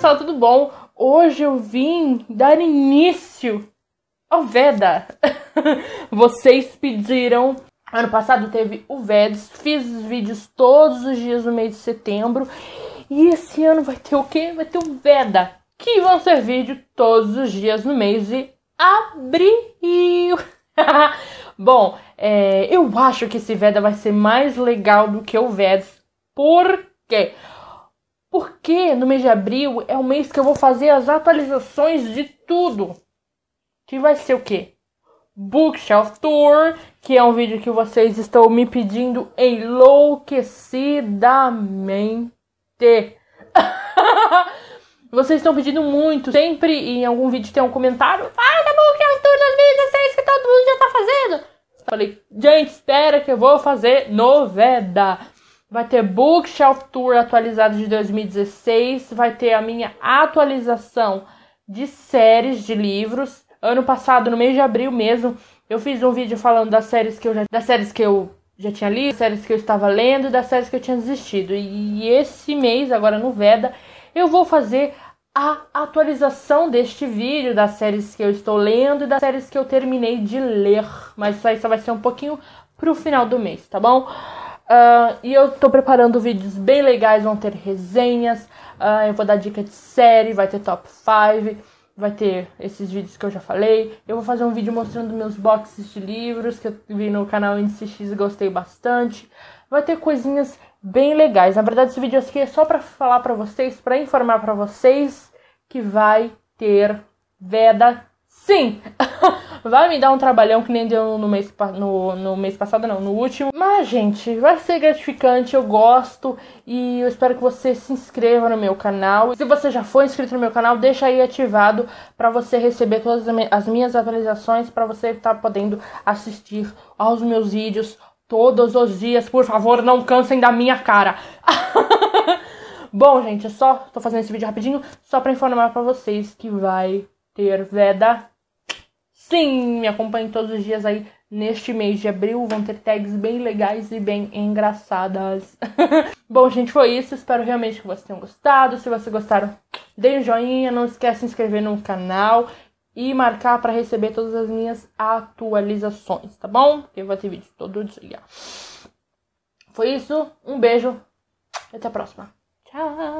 pessoal, tudo bom? Hoje eu vim dar início ao VEDA. Vocês pediram. Ano passado teve o VEDS, fiz os vídeos todos os dias no mês de setembro. E esse ano vai ter o quê? Vai ter o VEDA, que vão ser vídeos todos os dias no mês de abril. Bom, é, eu acho que esse VEDA vai ser mais legal do que o VEDS. Por quê? do mês de abril é o mês que eu vou fazer as atualizações de tudo. Que vai ser o quê? Bookshelf Tour, que é um vídeo que vocês estão me pedindo enlouquecidamente. vocês estão pedindo muito. Sempre em algum vídeo tem um comentário. Ah, da Bookshelf Tour 2016 é que todo mundo já tá fazendo. Falei, gente, espera que eu vou fazer novela Vai ter Bookshelf Tour atualizado de 2016, vai ter a minha atualização de séries de livros. Ano passado, no mês de abril mesmo, eu fiz um vídeo falando das séries que eu já, das séries que eu já tinha lido, das séries que eu estava lendo e das séries que eu tinha desistido. E esse mês, agora no Veda, eu vou fazer a atualização deste vídeo das séries que eu estou lendo e das séries que eu terminei de ler. Mas isso aí só vai ser um pouquinho pro final do mês, tá bom? Uh, e eu tô preparando vídeos bem legais, vão ter resenhas, uh, eu vou dar dica de série, vai ter top 5, vai ter esses vídeos que eu já falei. Eu vou fazer um vídeo mostrando meus boxes de livros que eu vi no canal NCX e gostei bastante. Vai ter coisinhas bem legais. Na verdade, esse vídeo aqui é só pra falar pra vocês, pra informar pra vocês que vai ter veda sim! Vai me dar um trabalhão que nem deu no mês, no, no mês passado, não, no último. Mas, gente, vai ser gratificante, eu gosto e eu espero que você se inscreva no meu canal. Se você já foi inscrito no meu canal, deixa aí ativado para você receber todas as minhas atualizações, para você estar tá podendo assistir aos meus vídeos todos os dias. Por favor, não cansem da minha cara. Bom, gente, é só. Tô fazendo esse vídeo rapidinho, só pra informar pra vocês que vai ter veda Sim, me acompanhe todos os dias aí neste mês de abril. Vão ter tags bem legais e bem engraçadas. Bom, gente, foi isso. Espero realmente que vocês tenham gostado. Se vocês gostaram, deem um joinha. Não esquece de se inscrever no canal e marcar para receber todas as minhas atualizações, tá bom? Porque vou ter vídeo todo dia. Foi isso. Um beijo. Até a próxima. Tchau.